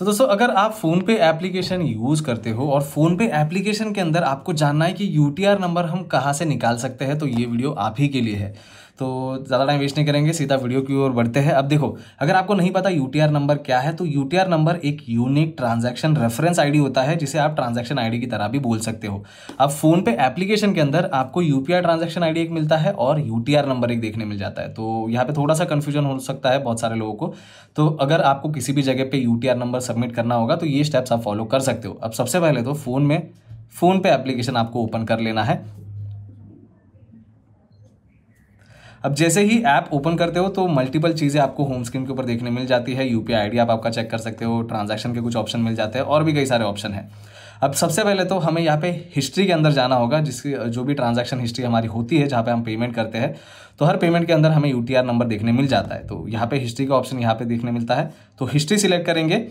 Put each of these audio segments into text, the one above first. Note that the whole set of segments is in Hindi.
तो दोस्तों अगर आप फ़ोन पे एप्लीकेशन यूज़ करते हो और फ़ोन पे एप्लीकेशन के अंदर आपको जानना है कि यू नंबर हम कहाँ से निकाल सकते हैं तो ये वीडियो आप ही के लिए है तो ज़्यादा टाइम वेस्ट नहीं करेंगे सीधा वीडियो की ओर बढ़ते हैं अब देखो अगर आपको नहीं पता यू नंबर क्या है तो यू नंबर एक यूनिक ट्रांजैक्शन रेफरेंस आईडी होता है जिसे आप ट्रांजैक्शन आईडी की तरह भी बोल सकते हो अब फोन पे एप्लीकेशन के अंदर आपको यूपीआई ट्रांजैक्शन आई एक मिलता है और यू नंबर एक देखने मिल जाता है तो यहाँ पर थोड़ा सा कन्फ्यूजन हो सकता है बहुत सारे लोगों को तो अगर आपको किसी भी जगह पर यू नंबर सबमिट करना होगा तो ये स्टेप्स आप फॉलो कर सकते हो अब सबसे पहले तो फ़ोन में फ़ोन पे एप्लीकेशन आपको ओपन कर लेना है अब जैसे ही ऐप ओपन करते हो तो मल्टीपल चीज़ें आपको होम स्क्रीन के ऊपर देखने मिल जाती है यू पी आप आपका चेक कर सकते हो ट्रांजेक्शन के कुछ ऑप्शन मिल जाते हैं और भी कई सारे ऑप्शन हैं अब सबसे पहले तो हमें यहाँ पे हिस्ट्री के अंदर जाना होगा जिसकी जो भी ट्रांजैक्शन हिस्ट्री हमारी होती है जहाँ पे हम पेमेंट करते हैं तो हर पेमेंट के अंदर हमें यू नंबर देखने मिल जाता है तो यहाँ पे हिस्ट्री का ऑप्शन यहाँ पे देखने मिलता है तो हिस्ट्री सिलेक्ट करेंगे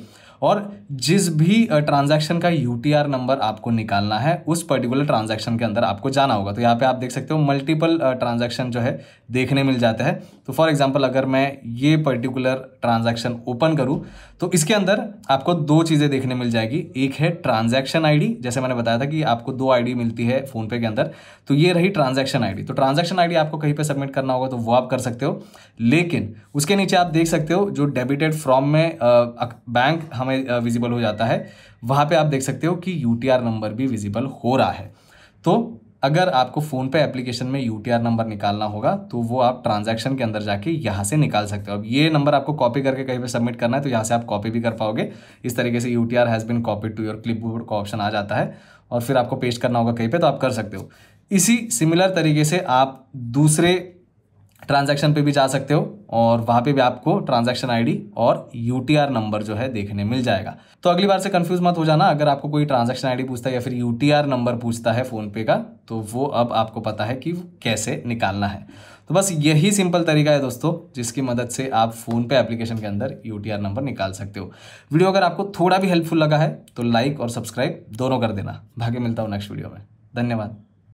और जिस भी ट्रांजैक्शन का यू नंबर आपको निकालना है उस पर्टिकुलर ट्रांजैक्शन के अंदर आपको जाना होगा तो यहाँ पे आप देख सकते हो मल्टीपल ट्रांजैक्शन जो है देखने मिल जाते हैं तो फॉर एग्जांपल अगर मैं ये पर्टिकुलर ट्रांजैक्शन ओपन करूँ तो इसके अंदर आपको दो चीज़ें देखने मिल जाएगी एक है ट्रांजेक्शन आई जैसे मैंने बताया था कि आपको दो आई मिलती है फ़ोनपे के अंदर तो ये रही ट्रांजेक्शन आई तो ट्रांजेक्शन आई आपको कहीं पर सबमिट करना होगा तो वो आप कर सकते हो लेकिन उसके नीचे आप देख सकते हो जो डेबिटेड फ्रॉम में बैंक हमें हमें विजिबल हो जाता है वहाँ पे आप देख सकते हो कि यू नंबर भी विजिबल हो रहा है तो अगर आपको फ़ोन पे एप्लीकेशन में यू नंबर निकालना होगा तो वो आप ट्रांजैक्शन के अंदर जाके यहाँ से निकाल सकते हो अब ये नंबर आपको कॉपी करके कहीं पे सबमिट करना है तो यहाँ से आप कॉपी भी कर पाओगे इस तरीके से U T R has been copy to your clipboard का ऑप्शन आ जाता है और फिर आपको पेस्ट करना होगा कहीं पर तो आप कर सकते हो इसी सिमिलर तरीके से आप दूसरे ट्रांजैक्शन पे भी जा सकते हो और वहाँ पे भी आपको ट्रांजैक्शन आईडी और यू नंबर जो है देखने मिल जाएगा तो अगली बार से कंफ्यूज मत हो जाना अगर आपको कोई ट्रांजैक्शन आईडी पूछता है या फिर यू नंबर पूछता है फ़ोनपे का तो वो अब आपको पता है कि कैसे निकालना है तो बस यही सिंपल तरीका है दोस्तों जिसकी मदद से आप फोन पे एप्लीकेशन के अंदर यू नंबर निकाल सकते हो वीडियो अगर आपको थोड़ा भी हेल्पफुल लगा है तो लाइक और सब्सक्राइब दोनों कर देना भाग्य मिलता हूँ नेक्स्ट वीडियो में धन्यवाद